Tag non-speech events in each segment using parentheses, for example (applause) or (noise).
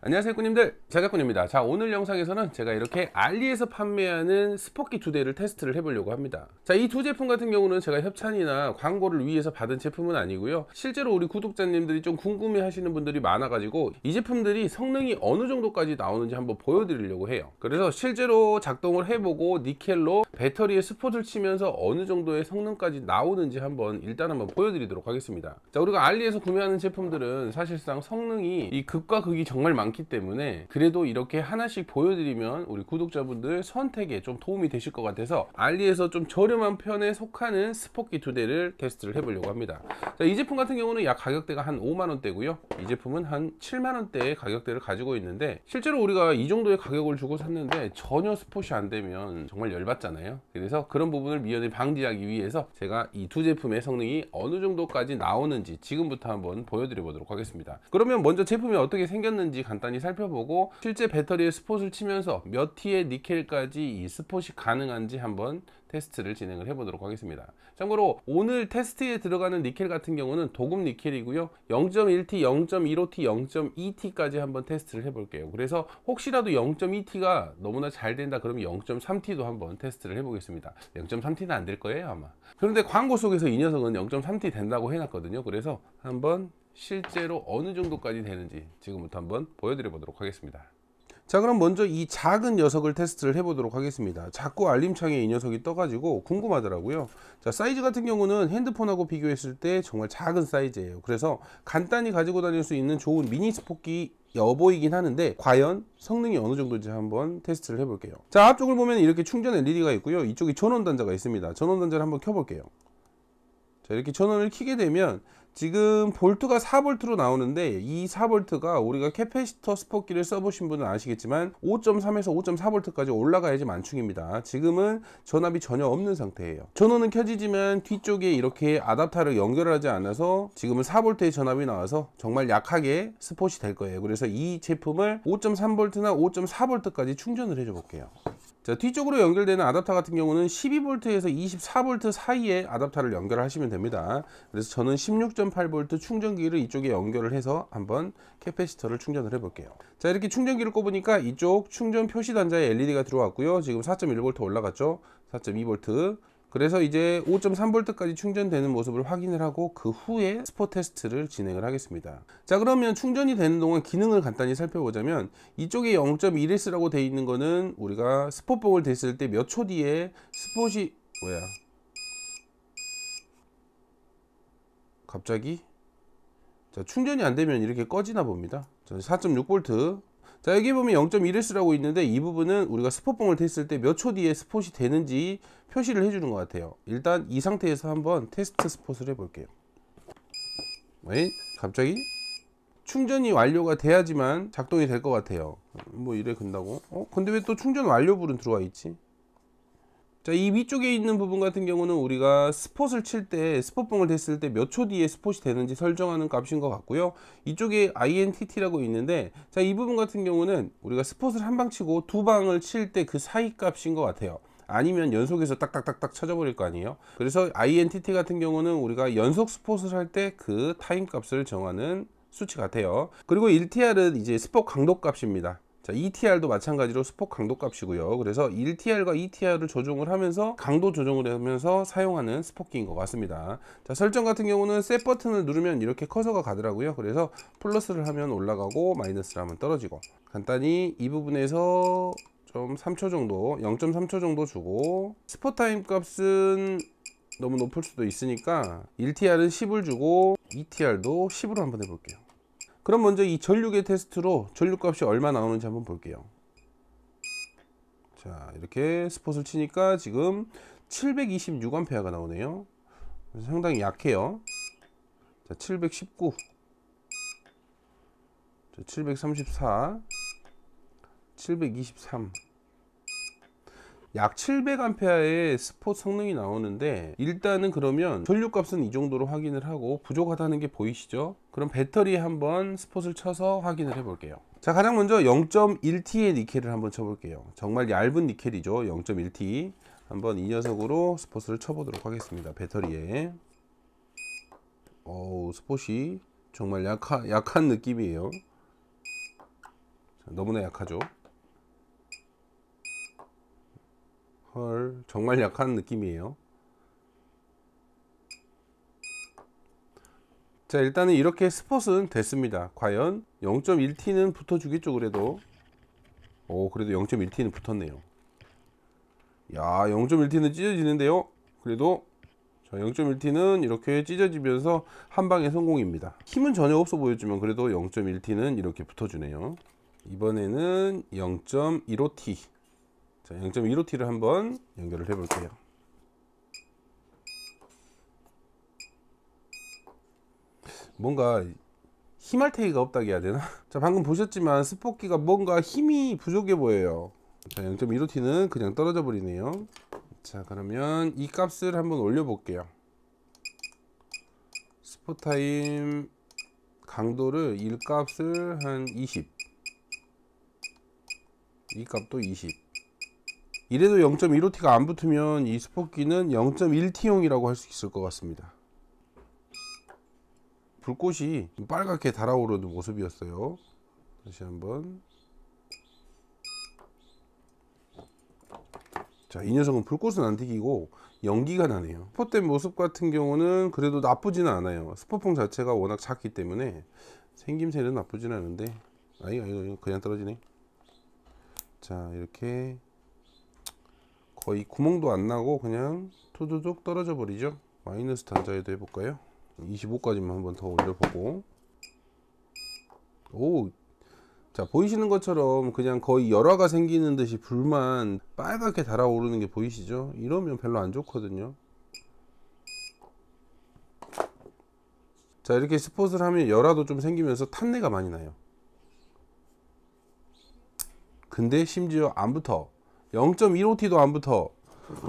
안녕하세요 꾸님들 자작꾼입니다 자 오늘 영상에서는 제가 이렇게 알리에서 판매하는 스포키 두 대를 테스트를 해보려고 합니다 자이 두 제품 같은 경우는 제가 협찬이나 광고를 위해서 받은 제품은 아니고요 실제로 우리 구독자님들이 좀 궁금해 하시는 분들이 많아 가지고 이 제품들이 성능이 어느 정도까지 나오는지 한번 보여드리려고 해요 그래서 실제로 작동을 해보고 니켈로 배터리에 스포트를 치면서 어느 정도의 성능까지 나오는지 한번 일단 한번 보여드리도록 하겠습니다 자 우리가 알리에서 구매하는 제품들은 사실상 성능이 이 극과 극이 정말 많 많기 때문에 그래도 이렇게 하나씩 보여드리면 우리 구독자분들 선택에 좀 도움이 되실 것 같아서 알리에서 좀 저렴한 편에 속하는 스포키 두 대를 테스트를 해보려고 합니다 자, 이 제품 같은 경우는 약 가격대가 한 5만원대고요 이 제품은 한 7만원대의 가격대를 가지고 있는데 실제로 우리가 이 정도의 가격을 주고 샀는데 전혀 스포시 안 되면 정말 열받잖아요 그래서 그런 부분을 미연에 방지하기 위해서 제가 이 두 제품의 성능이 어느 정도까지 나오는지 지금부터 한번 보여드려 보도록 하겠습니다 그러면 먼저 제품이 어떻게 생겼는지 간단히 간단히 살펴보고 실제 배터리의 스폿을 치면서 몇 T의 니켈까지 이 스폿이 가능한지 한번 테스트를 진행을 해보도록 하겠습니다. 참고로 오늘 테스트에 들어가는 니켈 같은 경우는 도금 니켈이고요. 0.1T, 0.15T, 0.2T까지 한번 테스트를 해볼게요. 그래서 혹시라도 0.2T가 너무나 잘 된다 그러면 0.3T도 한번 테스트를 해보겠습니다. 0.3T는 안 될 거예요 아마. 그런데 광고 속에서 이 녀석은 0.3T 된다고 해놨거든요. 그래서 한번 실제로 어느 정도까지 되는지 지금부터 한번 보여드려 보도록 하겠습니다 자 그럼 먼저 이 작은 녀석을 테스트를 해보도록 하겠습니다 자꾸 알림창에 이 녀석이 떠가지고 궁금하더라고요 자 사이즈 같은 경우는 핸드폰하고 비교했을 때 정말 작은 사이즈예요 그래서 간단히 가지고 다닐 수 있는 좋은 미니 스포키 여보이긴 하는데 과연 성능이 어느 정도인지 한번 테스트를 해볼게요 자 앞쪽을 보면 이렇게 충전 LED가 있고요 이쪽이 전원 단자가 있습니다 전원 단자를 한번 켜볼게요 자 이렇게 전원을 켜게 되면 지금 볼트가 4볼트로 나오는데 이4볼트가 우리가 캐패시터 스포키를 써보신 분은 아시겠지만 5.3에서 5.4볼트까지 올라가야지 만충입니다 지금은 전압이 전혀 없는 상태예요 전원은 켜지지만 뒤쪽에 이렇게 아답터를 연결하지 않아서 지금은 4볼트의 전압이 나와서 정말 약하게 스포이될 거예요 그래서 이 제품을 5.3볼트나 5.4볼트까지 충전을 해 줘 볼게요 자, 뒤쪽으로 연결되는 아답터 같은 경우는 12V에서 24V 사이에 아답터를 연결하시면 됩니다. 그래서 저는 16.8V 충전기를 이쪽에 연결을 해서 한번 캐패시터를 충전을 해볼게요. 자, 이렇게 충전기를 꼽으니까 이쪽 충전 표시 단자에 LED가 들어왔고요. 지금 4.1V 올라갔죠? 4.2V 그래서 이제 5.3V까지 충전되는 모습을 확인을 하고 그 후에 스포 테스트를 진행을 하겠습니다 자 그러면 충전이 되는 동안 기능을 간단히 살펴보자면 이쪽에 0.1S라고 되어 있는 거는 우리가 스포봉을 댔을 때 몇 초 뒤에 스포시 뭐야 갑자기 자 충전이 안 되면 이렇게 꺼지나 봅니다 4.6V 자 여기 보면 0.1S라고 있는데 이 부분은 우리가 스포봉을 t 을때 몇 초 뒤에 스폿이 되는지 표시를 해주는 것 같아요 일단 이 상태에서 한번 테스트 스폿을 해볼게요 왜? 갑자기? 충전이 완료가 돼야지만 작동이 될 것 같아요 뭐 이래 근다고 어 근데 왜 또 충전 완료 불은 들어와 있지 자, 이 위쪽에 있는 부분 같은 경우는 우리가 스폿을 칠 때 스폿봉을 됐을 때 몇 초 뒤에 스폿이 되는지 설정하는 값인 것 같고요. 이쪽에 INTT라고 있는데 자, 이 부분 같은 경우는 우리가 스폿을 한 방 치고 두 방을 칠 때 그 사이 값인 것 같아요. 아니면 연속해서 딱딱딱딱 쳐져버릴 거 아니에요 그래서 INTT 같은 경우는 우리가 연속 스폿을 할 때 그 타임 값을 정하는 수치 같아요 그리고 1TR은 이제 스폿 강도 값입니다 자, ETR도 마찬가지로 스폭 강도 값이고요. 그래서 1TR과 ETR을 조정을 하면서 강도 조정을 하면서 사용하는 스포킹인 것 같습니다. 자, 설정 같은 경우는 셋 버튼을 누르면 이렇게 커서가 가더라고요. 그래서 플러스를 하면 올라가고 마이너스를 하면 떨어지고 간단히 이 부분에서 좀 3초 정도 0.3초 정도 주고 스포타임 값은 너무 높을 수도 있으니까 1TR은 10을 주고 ETR도 10으로 한번 해볼게요. 그럼 먼저 이 전류계 테스트로 전류값이 얼마 나오는지 한번 볼게요 자 이렇게 스포츠 치니까 지금 726A가 나오네요 상당히 약해요 자 719, 734, 723, 약 700A의 스포 성능이 나오는데 일단은 그러면 전류값은 이 정도로 확인을 하고 부족하다는 게 보이시죠? 그럼 배터리 한번 스폿을 쳐서 확인을 해 볼게요 자 가장 먼저 0.1T의 니켈을 한번 쳐볼게요 정말 얇은 니켈이죠 0.1T 한번 이 녀석으로 스폿을 쳐보도록 하겠습니다 배터리에 어우 스폿이 정말 약하, 약한 느낌이에요 너무나 약하죠 헐 정말 약한 느낌이에요 자 일단은 이렇게 스폿은 됐습니다 과연 0.1t는 붙어주겠죠 그래도 오 그래도 0.1t는 붙었네요 야 0.1t는 찢어지는데요 그래도 자 0.1t는 이렇게 찢어지면서 한방에 성공입니다 힘은 전혀 없어 보였지만 그래도 0.1t는 이렇게 붙어주네요 이번에는 0.15t 자 0.15t를 한번 연결을 해 볼게요 뭔가 힘할테이가 없다고 해야 되나? (laughs) 자 방금 보셨지만 스포키가 뭔가 힘이 부족해 보여요 자 0.15T는 그냥 떨어져 버리네요 자 그러면 이 값을 한번 올려 볼게요 스포타임 강도를 1값을 한20 이 값도 20 이래도 0.15T가 안 붙으면 이 스포키는 0.1T용이라고 할 수 있을 것 같습니다 불꽃이 빨갛게 달아오르는 모습이었어요 다시 한번 자, 이 녀석은 불꽃은 안 튀기고 연기가 나네요. 스포된 모습 같은 경우는 그래도 나쁘지는 않아요. 스포풍 자체가 워낙 작기 때문에 생김새는 나쁘진 않은데 아이가 이거 그냥 떨어지네. 자, 이렇게 거의 구멍도 안 나고 그냥 투두둑 떨어져 버리죠. 마이너스 단자에도 해볼까요? 25까지만 한 번 더 올려보고 오 자 보이시는 것처럼 그냥 거의 열화가 생기는 듯이 불만 빨갛게 달아오르는 게 보이시죠 이러면 별로 안 좋거든요 자 이렇게 스포츠를 하면 열화도 좀 생기면서 탄내가 많이 나요 근데 심지어 안 붙어 0.15T도 안 붙어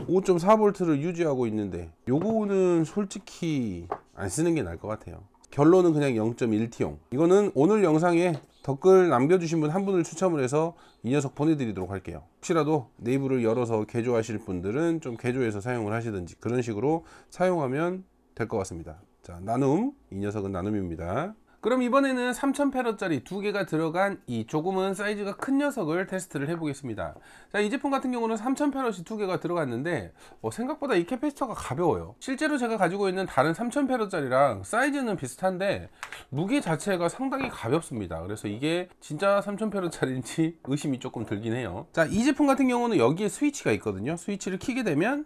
5.4V를 유지하고 있는데 요거는 솔직히 안 쓰는 게 나을 것 같아요 결론은 그냥 0.1T용 이거는 오늘 영상에 댓글 남겨주신 분 한 분을 추첨을 해서 이 녀석 보내드리도록 할게요 혹시라도 네이버를 열어서 개조하실 분들은 좀 개조해서 사용을 하시든지 그런 식으로 사용하면 될 것 같습니다 자 나눔 이 녀석은 나눔입니다 그럼 이번에는 3000페럿짜리 두 개가 들어간 이 조금은 사이즈가 큰 녀석을 테스트를 해보겠습니다. 자, 이 제품 같은 경우는 3000페럿이 두 개가 들어갔는데 어, 생각보다 이캐페스터가 가벼워요. 실제로 제가 가지고 있는 다른 3000페럿짜리랑 사이즈는 비슷한데 무게 자체가 상당히 가볍습니다. 그래서 이게 진짜 3000페럿짜리인지 (laughs) 의심이 조금 들긴 해요. 자, 이 제품 같은 경우는 여기에 스위치가 있거든요. 스위치를 키게 되면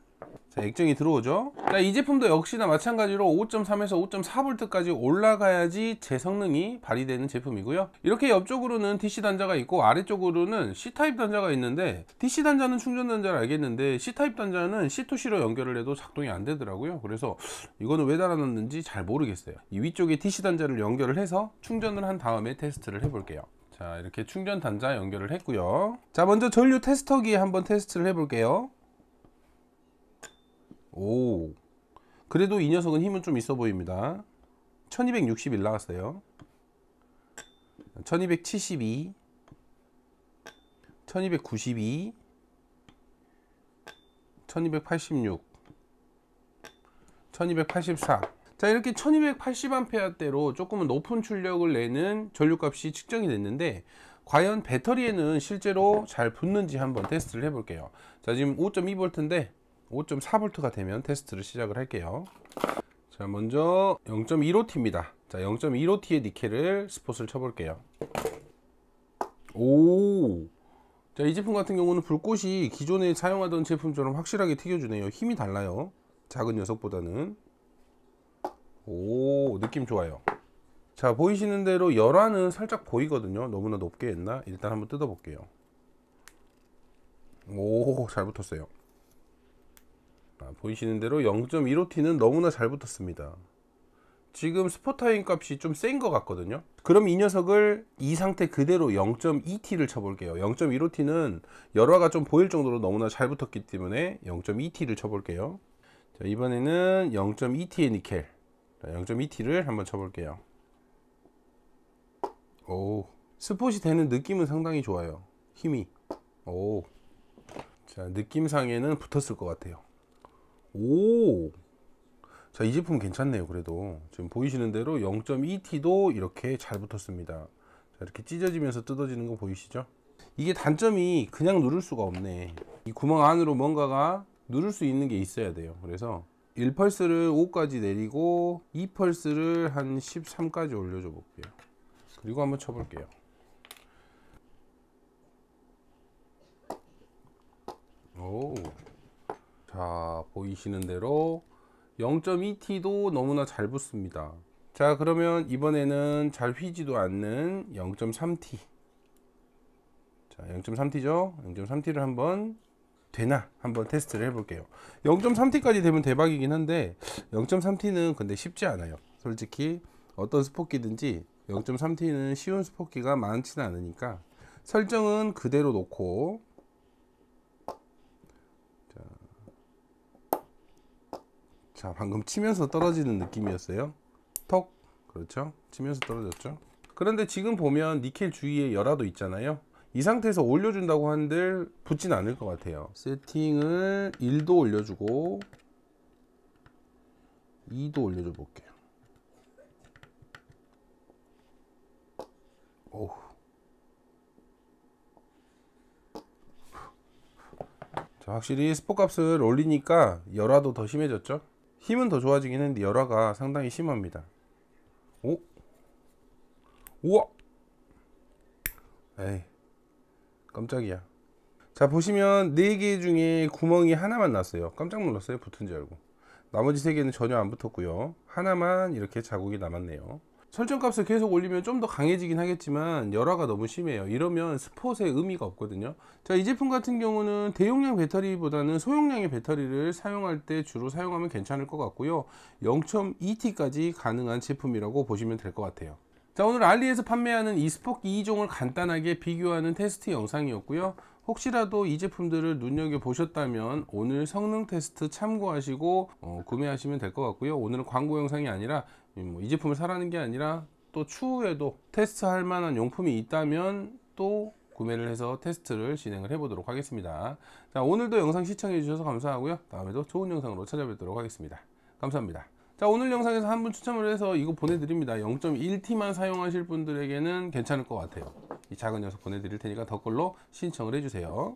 자, 액정이 들어오죠. 자, 이 제품도 역시나 마찬가지로 5.3에서 5.4V까지 올라가야지 제 성능이 발휘되는 제품이고요. 이렇게 옆쪽으로는 DC 단자가 있고 아래쪽으로는 C타입 단자가 있는데 DC 단자는 충전 단자를 알겠는데 C타입 단자는 C2C로 연결을 해도 작동이 안 되더라고요. 그래서 이거는 왜 달아놨는지 잘 모르겠어요. 이 위쪽에 DC 단자를 연결을 해서 충전을 한 다음에 테스트를 해볼게요. 자, 이렇게 충전 단자 연결을 했고요. 자, 먼저 전류 테스터기에 한번 테스트를 해볼게요. 오 그래도 이 녀석은 힘은 좀 있어 보입니다 1261 나왔어요 1272 1292 1286 1284 자 이렇게 1280A대로 조금은 높은 출력을 내는 전류값이 측정이 됐는데 과연 배터리에는 실제로 잘 붙는지 한번 테스트를 해 볼게요 자 지금 5.2V인데 5.4V가 되면 테스트를 시작을 할게요 자 먼저 0.15T입니다 자 0.15T의 니켈을 스포츠를 쳐볼게요 오 자, 이 제품 같은 경우는 불꽃이 기존에 사용하던 제품처럼 확실하게 튀겨주네요. 힘이 달라요. 작은 녀석보다는. 오, 느낌 좋아요. 자, 보이시는 대로 열화는 살짝 보이거든요. 너무나 높게 했나? 일단 한번 뜯어볼게요. 오, 잘 붙었어요. 보이시는 대로 0.15T는 너무나 잘 붙었습니다 지금 스포타임 값이 좀 센 것 같거든요 그럼 이 녀석을 이 상태 그대로 0.2T를 쳐볼게요 0.15T는 열화가 좀 보일 정도로 너무나 잘 붙었기 때문에 0.2T를 쳐볼게요 자, 이번에는 0.2T의 니켈 0.2T를 한번 쳐볼게요 오 스폿이 되는 느낌은 상당히 좋아요 힘이 오자 느낌상에는 붙었을 것 같아요 오! 자, 이 제품 괜찮네요. 그래도 지금 보이시는 대로 0.2T도 이렇게 잘 붙었습니다. 자, 이렇게 찢어지면서 뜯어지는 거 보이시죠? 이게 단점이 그냥 누를 수가 없네. 이 구멍 안으로 뭔가가 누를 수 있는 게 있어야 돼요. 그래서 1펄스를 5까지 내리고 2펄스를 한 13까지 올려줘 볼게요. 그리고 한번 쳐볼게요. 오. 자 아, 보이시는 대로 0.2T도 너무나 잘 붙습니다 자 그러면 이번에는 잘 휘지도 않는 0.3T 자 0.3T죠 0.3T를 한번 되나 한번 테스트를 해볼게요 0.3T까지 되면 대박이긴 한데 0.3T는 근데 쉽지 않아요 솔직히 어떤 스포키든지 0.3T는 쉬운 스포키가 많지는 않으니까 설정은 그대로 놓고 자 방금 치면서 떨어지는 느낌이었어요 턱 그렇죠 치면서 떨어졌죠 그런데 지금 보면 니켈 주위에 열화도 있잖아요 이 상태에서 올려준다고 한들 붙진 않을 것 같아요 세팅을 1도 올려주고 2도 올려줘 볼게요 오 자, 확실히 스포값을 올리니까 열화도 더 심해졌죠 힘은 더 좋아지긴 했는데 열화가 상당히 심합니다 오? 우와! 에이 깜짝이야 자 보시면 4개 중에 구멍이 하나만 났어요 깜짝 놀랐어요 붙은 줄 알고 나머지 3개는 전혀 안 붙었고요 하나만 이렇게 자국이 남았네요 설정값을 계속 올리면 좀 더 강해지긴 하겠지만 열화가 너무 심해요 이러면 스폿의 의미가 없거든요 자이 제품 같은 경우는 대용량 배터리보다는 소용량의 배터리를 사용할 때 주로 사용하면 괜찮을 것 같고요 0.2T까지 가능한 제품이라고 보시면 될 것 같아요 자 오늘 알리에서 판매하는 이스포크 2종을 간단하게 비교하는 테스트 영상이었고요 혹시라도 이 제품들을 눈여겨보셨다면 오늘 성능 테스트 참고하시고 어, 구매하시면 될 것 같고요 오늘은 광고 영상이 아니라 음, 뭐 이 제품을 사라는 게 아니라 또 추후에도 테스트할 만한 용품이 있다면 또 구매를 해서 테스트를 진행을 해 보도록 하겠습니다 자 오늘도 영상 시청해 주셔서 감사하고요 다음에도 좋은 영상으로 찾아뵙도록 하겠습니다 감사합니다 자 그러니까 오늘 영상에서 한 분 추첨을 해서 이거 보내드립니다 0.1T만 사용하실 분들에게는 괜찮을 것 같아요 이 작은 녀석 보내드릴 테니까 댓글로 신청을 해주세요